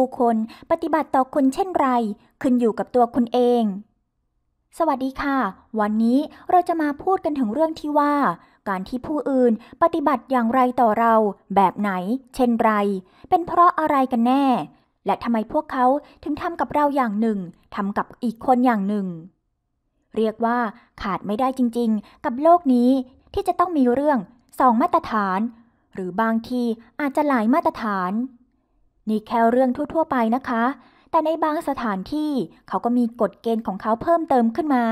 ู้คนปฏิบัติต่อคุณเช่นไร ขึ้นอยู่กับตัวคุณเอง สวัสดีค่ะ วันนี้เราจะมาพูดกันถึงเรื่องที่ว่า การที่ผู้อื่นปฏิบัติอย่างไรต่อเราแบบไหน เช่นไร เป็นเพราะอะไรกันแน่ และทำไมพวกเขาถึงทำกับเราอย่างหนึ่งทำกับอีกคนอย่างหนึ่ง เรียกว่าขาดไม่ได้จริง ๆ กับโลกนี้ที่จะต้องมีเรื่องสองมาตรฐาน หรือบางทีอาจจะหลายมาตรฐานนี่แค่เรื่องทั่วๆ ไปนะคะ แต่ในบางสถานที่เขาก็มีกฎเกณฑ์ของเขาเพิ่มเติมขึ้นมา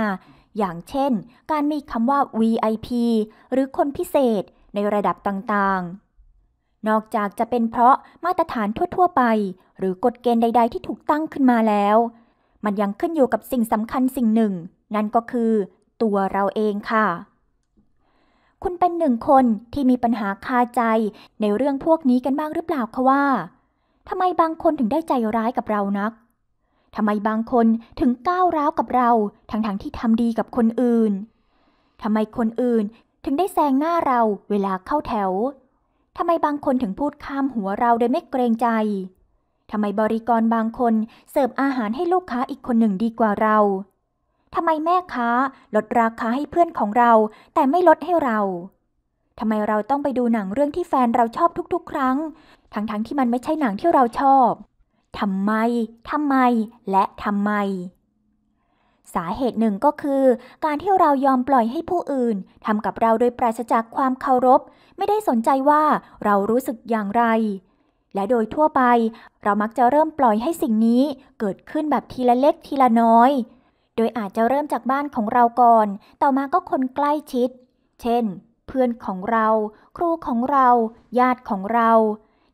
อย่างเช่นการมีคำว่า VIP หรือคนพิเศษในระดับต่างๆ นอกจากจะเป็นเพราะมาตรฐานทั่วๆ ไป หรือกฎเกณฑ์ใดๆที่ถูกตั้งขึ้นมาแล้ว มันยังขึ้นอยู่กับสิ่งสำคัญสิ่งหนึ่ง นั่นก็คือตัวเราเองค่ะ คุณเป็นหนึ่งคนที่มีปัญหาคาใจในเรื่องพวกนี้กันบ้างหรือเปล่าคะว่าทำไมบางคนถึงได้ใจร้ายกับเรานัก ทำไมบางคนถึงก้าวร้าวกับเรา ทั้งๆทที่ทำดีกับคนอื่น ทำไมคนอื่นถึงได้แซงหน้าเรา เวลาเข้าแถว ทำไมบางคนถึงพูดข้ามหัวเราโดยไม่เกรงใจ ทำไมบริกรบางคนเสิร์ฟอาหารให้ลูกค้าอีกคนหนึ่งดีกว่าเรา ทำไมแม่ค้าลดราคาให้เพื่อนของเรา แต่ไม่ลดให้เรา ทำไมเราต้องไปดูหนังเรื่องที่แฟนเราชอบทุก ๆ ครั้งทั้งๆทที่มันไม่ใช่หนังที่เราชอบ ทำไม ทำไม และทำไม สาเหตุหนึ่งก็คือ การที่เรายอมปล่อยให้ผู้อื่นทำกับเราโดยปราศจากความเคารพ ไม่ได้สนใจว่าเรารู้สึกอย่างไร และโดยทั่วไปเรามักจะเริ่มปล่อยให้สิ่งนี้เกิดขึ้นแบบทีละเล็กทีละน้อย โดยอาจจะเริ่มจากบ้านของเราก่อน ต่อมาก็คนใกล้ชิด เช่น เพื่อนของเรา ครูของเรา ญาติของเรา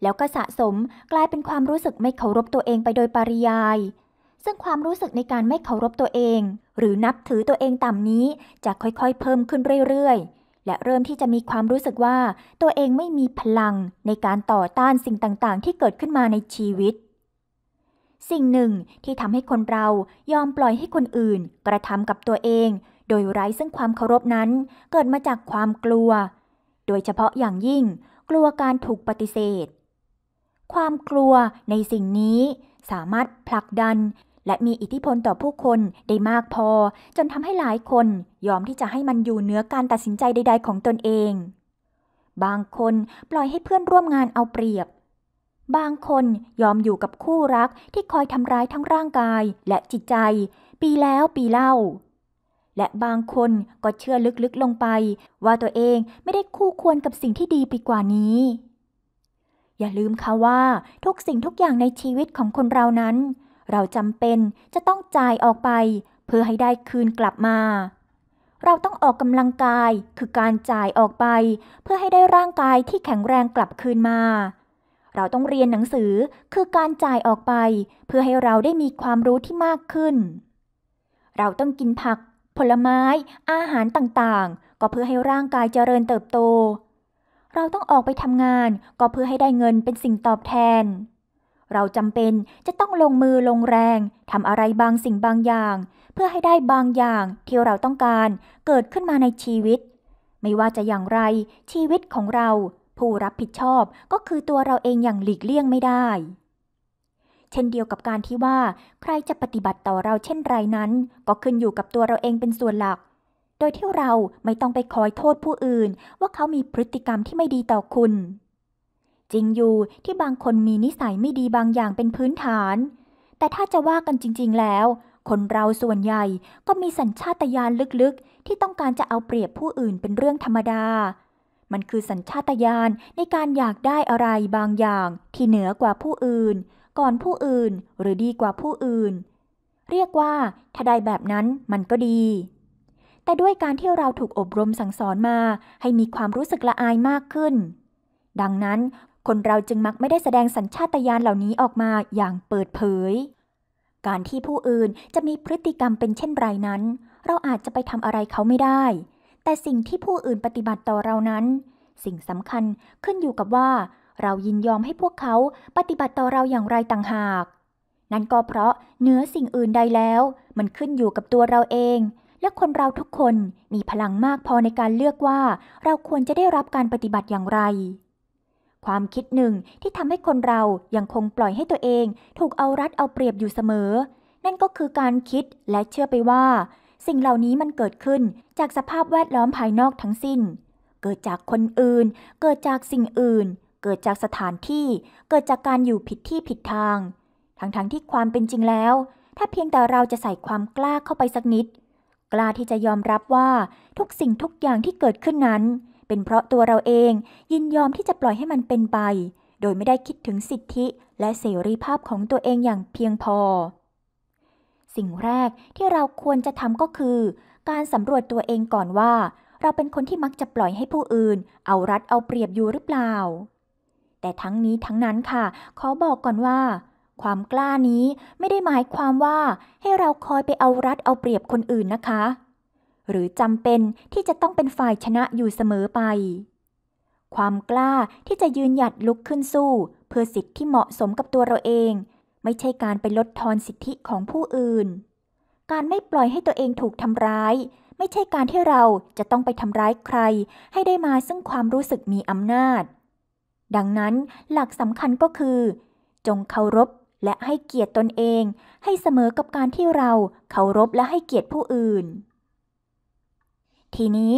แล้วก็สะสมกลายเป็นความรู้สึกไม่เคารพตัวเองไปโดยปริยาย ซึ่งความรู้สึกในการไม่เคารพตัวเอง หรือนับถือตัวเองต่ำนี้จะค่อยๆ เพิ่มขึ้นเรื่อยๆ และเริ่มที่จะมีความรู้สึกว่าตัวเองไม่มีพลังในการต่อต้านสิ่งต่างๆที่เกิดขึ้นมาในชีวิต สิ่งหนึ่งที่ทำให้คนเรา ยอมปล่อยให้คนอื่น กระทำกับตัวเอง โดยไร้ซึ่งความเคารพนั้นเกิดมาจากความกลัว โดยเฉพาะอย่างยิ่งกลัวการถูกปฏิเสธความกลัวในสิ่งนี้สามารถผลักดัน และมีอิทธิพลต่อผู้คนได้มากพอ จนทำให้หลายคนยอมที่จะให้มันอยู่เหนือการตัดสินใจใดๆของตนเอง บางคนปล่อยให้เพื่อนร่วมงานเอาเปรียบ บางคนยอมอยู่กับคู่รักที่คอยทำร้ายทั้งร่างกายและจิตใจ ปีแล้วปีเล่า และบางคนก็เชื่อลึกๆลงไป ว่าตัวเองไม่ได้คู่ควรกับสิ่งที่ดีไปกว่านี้อย่าลืมค่ะว่าทุกสิ่งทุกอย่างในชีวิตของคนเรานั้น เราจำเป็นจะต้องจ่ายออกไป เพื่อให้ได้คืนกลับมา เราต้องออกกำลังกายคือการจ่ายออกไป เพื่อให้ได้ร่างกายที่แข็งแรงกลับคืนมา เราต้องเรียนหนังสือคือการจ่ายออกไป เพื่อให้เราได้มีความรู้ที่มากขึ้น เราต้องกินผัก ผลไม้ อาหารต่างๆ ก็เพื่อให้ร่างกายเจริญเติบโตเราต้องออกไปทำงานก็เพื่อให้ได้เงินเป็นสิ่งตอบแทน เราจำเป็นจะต้องลงมือลงแรงทำอะไรบางสิ่งบางอย่าง เพื่อให้ได้บางอย่างที่เราต้องการเกิดขึ้นมาในชีวิต ไม่ว่าจะอย่างไรชีวิตของเราผู้รับผิดชอบก็คือตัวเราเองอย่างหลีกเลี่ยงไม่ได้ เช่นเดียวกับการที่ว่าใครจะปฏิบัติต่อเราเช่นไรนั้น ก็ขึ้นอยู่กับตัวเราเองเป็นส่วนหลักดยที่เราไม่ต้องไปคอยโทษผู้อื่นว่าเขามีพฤติกรรมที่ไม่ดีต่อคุณ จริงอยู่ที่บางคนมีนิสัยไม่ดีบางอย่างเป็นพื้นฐาน แต่ถ้าจะว่ากันจริง ๆ แล้ว คนเราส่วนใหญ่ก็มีสัญชาตญาณลึกๆ ที่ต้องการจะเอาเปรียบผู้อื่นเป็นเรื่องธรรมดา มันคือสัญชาตญาณในการอยากได้อะไรบางอย่างที่เหนือกว่าผู้อื่น ก่อนผู้อื่นหรือดีกว่าผู้อื่น เรียกว่าถ้าได้แบบนั้นมันก็ดีแต่ด้วยการที่เราถูกอบรมสั่งสอนมาให้มีความรู้สึกละอายมากขึ้น ดังนั้นคนเราจึงมักไม่ได้แสดงสัญชาตญาณเหล่านี้ออกมาอย่างเปิดเผย การที่ผู้อื่นจะมีพฤติกรรมเป็นเช่นไรนั้น เราอาจจะไปทำอะไรเขาไม่ได้ แต่สิ่งที่ผู้อื่นปฏิบัติต่อเรานั้น สิ่งสำคัญขึ้นอยู่กับว่า เรายินยอมให้พวกเขาปฏิบัติต่อเราอย่างไรต่างหาก นั่นก็เพราะเนื้อสิ่งอื่นใดแล้ว มันขึ้นอยู่กับตัวเราเองและคนเราทุกคนมีพลังมากพอในการเลือกว่า เราควรจะได้รับการปฏิบัติอย่างไร ความคิดหนึ่งที่ทำให้คนเรายังคงปล่อยให้ตัวเอง ถูกเอารัดเอาเปรียบอยู่เสมอ นั่นก็คือการคิดและเชื่อไปว่า สิ่งเหล่านี้มันเกิดขึ้นจากสภาพแวดล้อมภายนอกทั้งสิ้น เกิดจากคนอื่น เกิดจากสิ่งอื่น เกิดจากสถานที่ เกิดจากการอยู่ผิดที่ผิดทาง ทั้งๆทที่ความเป็นจริงแล้ว ถ้าเพียงแต่เราจะใส่ความกล้าเข้าไปสักนิดกล้าที่จะยอมรับว่าทุกสิ่งทุกอย่างที่เกิดขึ้นนั้น เป็นเพราะตัวเราเองยินยอมที่จะปล่อยให้มันเป็นไป โดยไม่ได้คิดถึงสิทธิและเสรีภาพของตัวเองอย่างเพียงพอ สิ่งแรกที่เราควรจะทำก็คือ การสำรวจตัวเองก่อนว่า เราเป็นคนที่มักจะปล่อยให้ผู้อื่น เอารัดเอาเปรียบอยู่หรือเปล่า แต่ทั้งนี้ทั้งนั้นค่ะ ขอบอกก่อนว่าความกล้านี้ไม่ได้หมายความว่าให้เราคอยไปเอารัดเอาเปรียบคนอื่นนะคะ หรือจำเป็นที่จะต้องเป็นฝ่ายชนะอยู่เสมอไป ความกล้าที่จะยืนหยัดลุกขึ้นสู้ เพื่อสิทธิที่เหมาะสมกับตัวเราเอง ไม่ใช่การไปลดทอนสิทธิของผู้อื่น การไม่ปล่อยให้ตัวเองถูกทำร้าย ไม่ใช่การที่เราจะต้องไปทำร้ายใครให้ได้มาซึ่งความรู้สึกมีอำนาจ ดังนั้นหลักสำคัญก็คือ จงเคารพและให้เกียรติตนเองให้เสมอ กับการที่เราเคารพและให้เกียรติผู้อื่น ทีนี้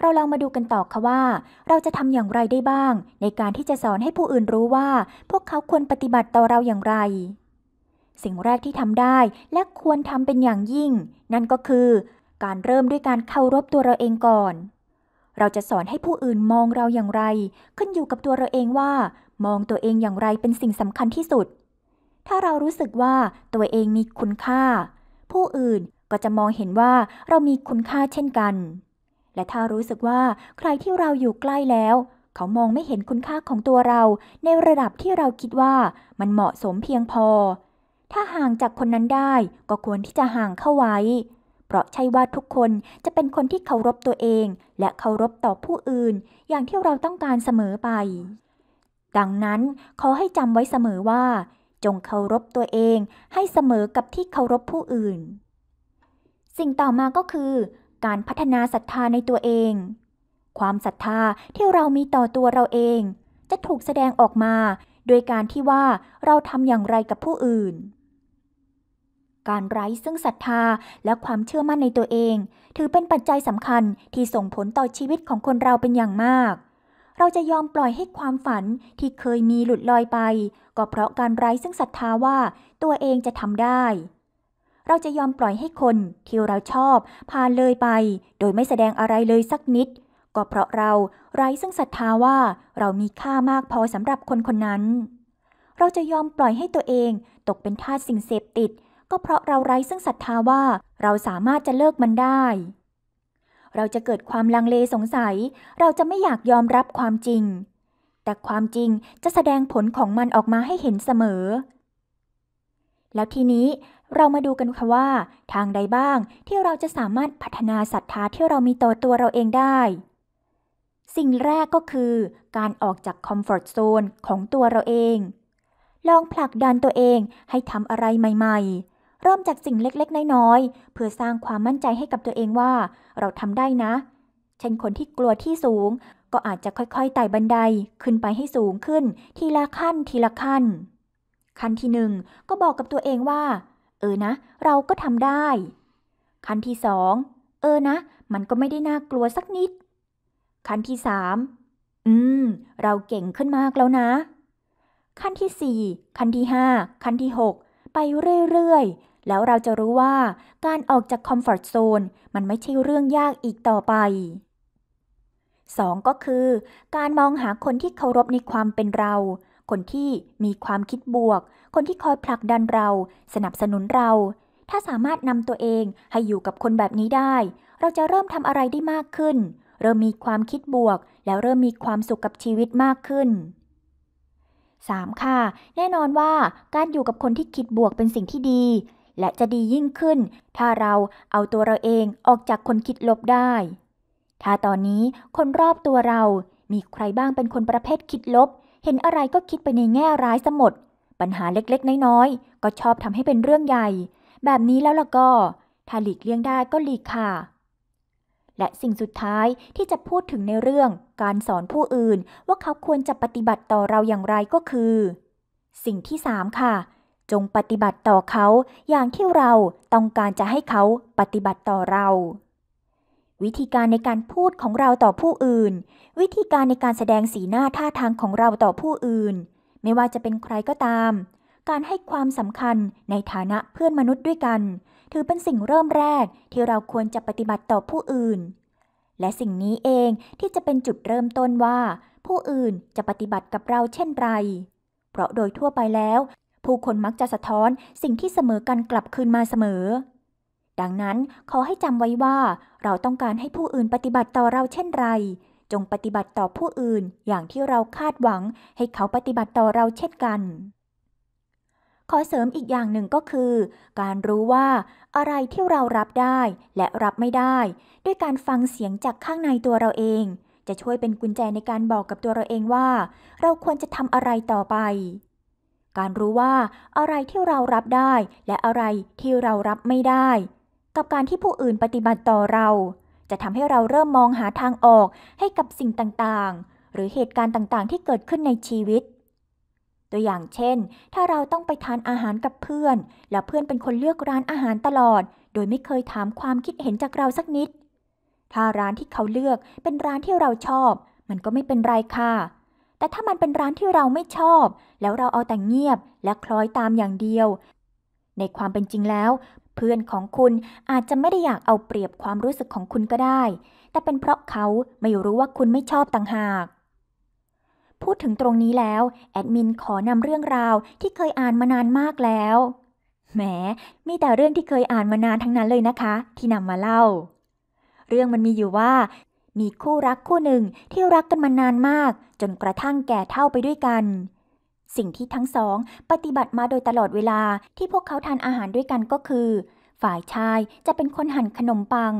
เราลองมาดูกันต่อค่ะว่า เราจะทำอย่างไรได้บ้าง ในการที่จะสอนให้ผู้อื่นรู้ว่า พวกเขาควรปฏิบัติต่อเราอย่างไร สิ่งแรกที่ทำได้และควรทำเป็นอย่างยิ่ง นั่นก็คือการเริ่มด้วยการเคารพตัวเราเองก่อน เราจะสอนให้ผู้อื่นมองเราอย่างไร ขึ้นอยู่กับตัวเราเองว่า มองตัวเองอย่างไรเป็นสิ่งสำคัญที่สุดถ้าเรารู้สึกว่าตัวเองมีคุณค่า ผู้อื่นก็จะมองเห็นว่าเรามีคุณค่าเช่นกัน และถ้ารู้สึกว่า ใครที่เราอยู่ใกล้แล้ว เขามองไม่เห็นคุณค่าของตัวเรา ในระดับที่เราคิดว่ามันเหมาะสมเพียงพอ ถ้าห่างจากคนนั้นได้ก็ควรที่จะห่างเข้าไว้ เพราะใช่ว่าทุกคนจะเป็นคนที่เคารพตัวเอง และเคารพต่อผู้อื่นอย่างที่เราต้องการเสมอไป ดังนั้นขอให้จำไว้เสมอว่าจงเคารพตัวเองให้เสมอกับที่เคารพผู้อื่น สิ่งต่อมาก็คือ การพัฒนาศรัทธาในตัวเอง ความศรัทธาที่เรามีต่อตัวเราเอง จะถูกแสดงออกมา โดยการที่ว่าเราทำอย่างไรกับผู้อื่น การไร้ซึ่งศรัทธาและความเชื่อมั่นในตัวเอง ถือเป็นปัจจัยสำคัญที่ส่งผลต่อชีวิตของคนเราเป็นอย่างมาก เราจะยอมปล่อยให้ความฝันที่เคยมีหลุดลอยไปก็เพราะการไร้ซึ่งศรัทธาว่าตัวเองจะทำได้ เราจะยอมปล่อยให้คนที่เราชอบพาเลยไป โดยไม่แสดงอะไรเลยสักนิด ก็เพราะเราไร้ซึ่งศรัทธาว่าเรามีค่ามากพอสำหรับคนคนนั้น เราจะยอมปล่อยให้ตัวเองตกเป็นทาสสิ่งเสพติด ก็เพราะเราไร้ซึ่งศรัทธาว่าเราสามารถจะเลิกมันได้ เราจะเกิดความลังเลสงสัย เราจะไม่อยากยอมรับความจริงแต่ความจริงจะแสดงผลของมันออกมาให้เห็นเสมอ แล้วทีนี้เรามาดูกันค่ะว่า ทางใดบ้างที่เราจะสามารถพัฒนาศรัทธาที่เรามีต่อตัวเราเองได้ สิ่งแรกก็คือ การออกจากคอมฟอร์ทโซนของตัวเราเอง ลองผลักดันตัวเองให้ทำอะไรใหม่ ๆ เริ่มจากสิ่งเล็กๆ น้อย ๆ เพื่อสร้างความมั่นใจให้กับตัวเองว่าเราทำได้นะ เช่นคนที่กลัวที่สูงก็อาจจะค่อยๆ ไต่บันไดขึ้นไปให้สูงขึ้นทีละขั้นทีละขั้นขั้นที่หนึ่งก็บอกกับตัวเองว่า เออนะเราก็ทำได้ขั้นที่สอง เออนะมันก็ไม่ได้น่ากลัวสักนิดขั้นที่สามอืม เราเก่งขึ้นมากแล้วนะ ขั้นที่สี่ขั้นที่ห้าขั้นที่หก ไปเรื่อยๆแล้วเราจะรู้ว่าการออกจากคอมฟอร์ทโซนมันไม่ใช่เรื่องยากอีกต่อไป2ก็คือการมองหาคนที่เคารพในความเป็นเรา คนที่มีความคิดบวก คนที่คอยผลักดันเรา สนับสนุนเรา ถ้าสามารถนำตัวเองให้อยู่กับคนแบบนี้ได้ เราจะเริ่มทำอะไรได้มากขึ้น เริ่มมีความคิดบวกแล้วเริ่มมีความสุขกับชีวิตมากขึ้น 3. ค่ะแน่นอนว่าการอยู่กับคนที่คิดบวกเป็นสิ่งที่ดี และจะดียิ่งขึ้น ถ้าเราเอาตัวเราเองออกจากคนคิดลบได้ถ้าตอนนี้คนรอบตัวเรามีใครบ้างเป็นคนประเภทคิดลบ เห็นอะไรก็คิดไปในแง่ร้ายสมด ปัญหาเล็กๆ น้อยๆ ก็ชอบทำให้เป็นเรื่องใหญ่ แบบนี้แล้วล่ะ ก็ถ้าหลีกเลี่ยงได้ก็หลีกค่ะ และสิ่งสุดท้ายที่จะพูดถึงในเรื่องการสอนผู้อื่น ว่าเขาควรจะปฏิบัติต่อเราอย่างไรก็คือ สิ่งที่สามค่ะ จงปฏิบัติต่อเขาอย่างที่เราต้องการจะให้เขาปฏิบัติต่อเราวิธีการในการพูดของเราต่อผู้อื่น วิธีการในการแสดงสีหน้าท่าทางของเราต่อผู้อื่น ไม่ว่าจะเป็นใครก็ตาม การให้ความสำคัญในฐานะเพื่อนมนุษย์ด้วยกัน ถือเป็นสิ่งเริ่มแรกที่เราควรจะปฏิบัติต่อผู้อื่น และสิ่งนี้เองที่จะเป็นจุดเริ่มต้นว่า ผู้อื่นจะปฏิบัติกับเราเช่นไร เพราะโดยทั่วไปแล้ว ผู้คนมักจะสะท้อนสิ่งที่เสมอกันกลับคืนมาเสมอดังนั้นขอให้จำไว้ว่า เราต้องการให้ผู้อื่นปฏิบัติต่อเราเช่นไร จงปฏิบัติต่อผู้อื่นอย่างที่เราคาดหวังให้เขาปฏิบัติต่อเราเช่นกัน ขอเสริมอีกอย่างหนึ่งก็คือ การรู้ว่า อะไรที่เรารับได้ และรับไม่ได้ ด้วยการฟังเสียงจากข้างในตัวเราเอง จะช่วยเป็นกุญแจในการบอกกับตัวเราเองว่า เราควรจะทำอะไรต่อไป การรู้ว่า อะไรที่เรารับได้ และอะไรที่เรารับไม่ได้กับการที่ผู้อื่นปฏิบัติต่อเรา จะทำให้เราเริ่มมองหาทางออกให้กับสิ่งต่าง ๆ หรือเหตุการณ์ต่าง ๆ ที่เกิดขึ้นในชีวิต ตัวอย่างเช่น ถ้าเราต้องไปทานอาหารกับเพื่อน และเพื่อนเป็นคนเลือกร้านอาหารตลอด โดยไม่เคยถามความคิดเห็นจากเราสักนิด ถ้าร้านที่เขาเลือกเป็นร้านที่เราชอบ มันก็ไม่เป็นไรค่ะ แต่ถ้ามันเป็นร้านที่เราไม่ชอบ แล้วเราเอาแต่งเงียบและคล้อยตามอย่างเดียว ในความเป็นจริงแล้วเพื่อนของคุณอาจจะไม่ได้อยากเอาเปรียบความรู้สึกของคุณก็ได้ แต่เป็นเพราะเขาไม่รู้ว่าคุณไม่ชอบต่างหาก พูดถึงตรงนี้แล้ว แอดมินขอนำเรื่องราวที่เคยอ่านมานานมากแล้ว แหม มีแต่เรื่องที่เคยอ่านมานานทั้งนั้นเลยนะคะ ที่นำมาเล่า เรื่องมันมีอยู่ว่า มีคู่รักคู่หนึ่งที่รักกันมานานมาก จนกระทั่งแก่เท่าไปด้วยกันสิ่งที่ทั้งสองปฏิบัติมาโดยตลอดเวลาที่พวกเขาทานอาหารด้วยกันก็คือ ฝ่ายชายจะเป็นคนหั่นขนมปัง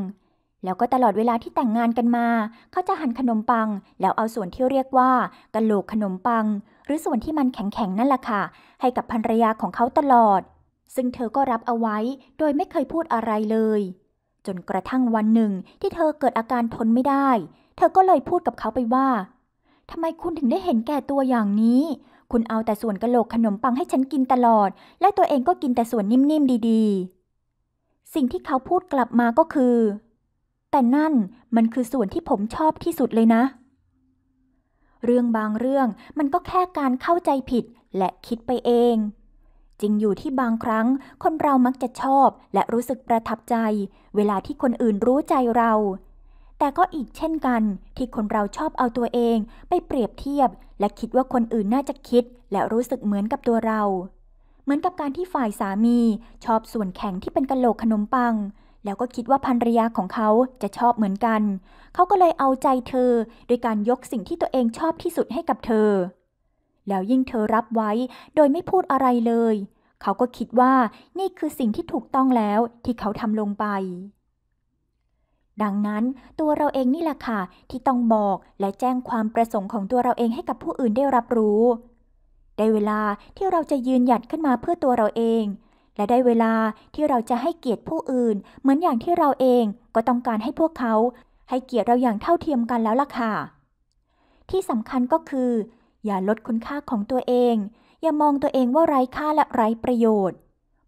แล้วก็ตลอดเวลาที่แต่งงานกันมา เขาจะหั่นขนมปัง แล้วเอาส่วนที่เรียกว่ากะโหลกขนมปัง หรือส่วนที่มันแข็งๆนั่นแหละค่ะ ให้กับภรรยาของเขาตลอด ซึ่งเธอก็รับเอาไว้โดยไม่เคยพูดอะไรเลย จนกระทั่งวันหนึ่งที่เธอเกิดอาการทนไม่ได้ เธอก็เลยพูดกับเขาไปว่าทำไมคุณถึงได้เห็นแก่ตัวอย่างนี้คุณเอาแต่ส่วนกะโหลกขนมปังให้ฉันกินตลอด และตัวเองก็กินแต่ส่วนนิ่มๆดีๆ สิ่งที่เขาพูดกลับมาก็คือ แต่นั่นมันคือส่วนที่ผมชอบที่สุดเลยนะ เรื่องบางเรื่องมันก็แค่การเข้าใจผิดและคิดไปเอง จริงอยู่ที่บางครั้งคนเรามักจะชอบและรู้สึกประทับใจ เวลาที่คนอื่นรู้ใจเราแต่ก็อีกเช่นกันที่คนเราชอบเอาตัวเองไปเปรียบเทียบ และคิดว่าคนอื่นน่าจะคิดและรู้สึกเหมือนกับตัวเรา เหมือนกับการที่ฝ่ายสามี ชอบส่วนแข็งที่เป็นกะโหลกขนมปัง แล้วก็คิดว่าภรรยาของเขาจะชอบเหมือนกัน เขาก็เลยเอาใจเธอโดยการยกสิ่งที่ตัวเองชอบที่สุดให้กับเธอ แล้วยิ่งเธอรับไว้โดยไม่พูดอะไรเลย เขาก็คิดว่านี่คือสิ่งที่ถูกต้องแล้วที่เขาทำลงไปดังนั้นตัวเราเองนี่แหละค่ะ ที่ต้องบอกและแจ้งความประสงค์ของตัวเราเองให้กับผู้อื่นได้รับรู้ ได้เวลาที่เราจะยืนหยัดขึ้นมาเพื่อตัวเราเอง และได้เวลาที่เราจะให้เกียรติผู้อื่น เหมือนอย่างที่เราเองก็ต้องการให้พวกเขา ให้เกียรติเราอย่างเท่าเทียมกันแล้วล่ะค่ะที่สำคัญก็คือ อย่าลดคุณค่าของตัวเอง อย่ามองตัวเองว่าไร้ค่าและไร้ประโยชน์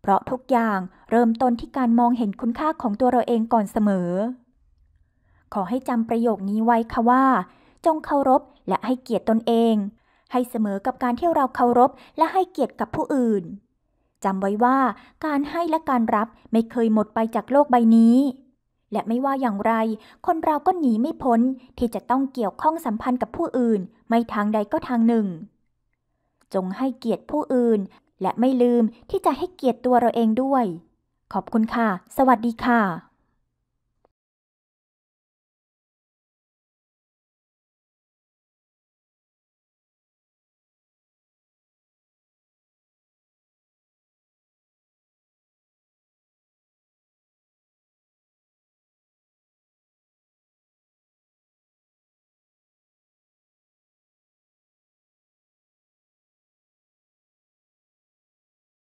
เพราะทุกอย่างเริ่มต้นที่การมองเห็นคุณค่าของตัวเราเองก่อนเสมอขอให้จำประโยคนี้ไว้ค่ะว่าจงเคารพและให้เกียรติตนเอง ให้เสมอกับการที่เราเคารพและให้เกียรติกับผู้อื่นจำไว้ว่า การให้และการรับไม่เคยหมดไปจากโลกใบนี้ และไม่ว่าอย่างไร คนเราก็หนีไม่พ้น ที่จะต้องเกี่ยวข้องสัมพันธ์กับผู้อื่น ไม่ทางใดก็ทางหนึ่ง จงให้เกียรติผู้อื่น และไม่ลืมที่จะให้เกียรติตัวเราเองด้วย ขอบคุณค่ะ สวัสดีค่ะ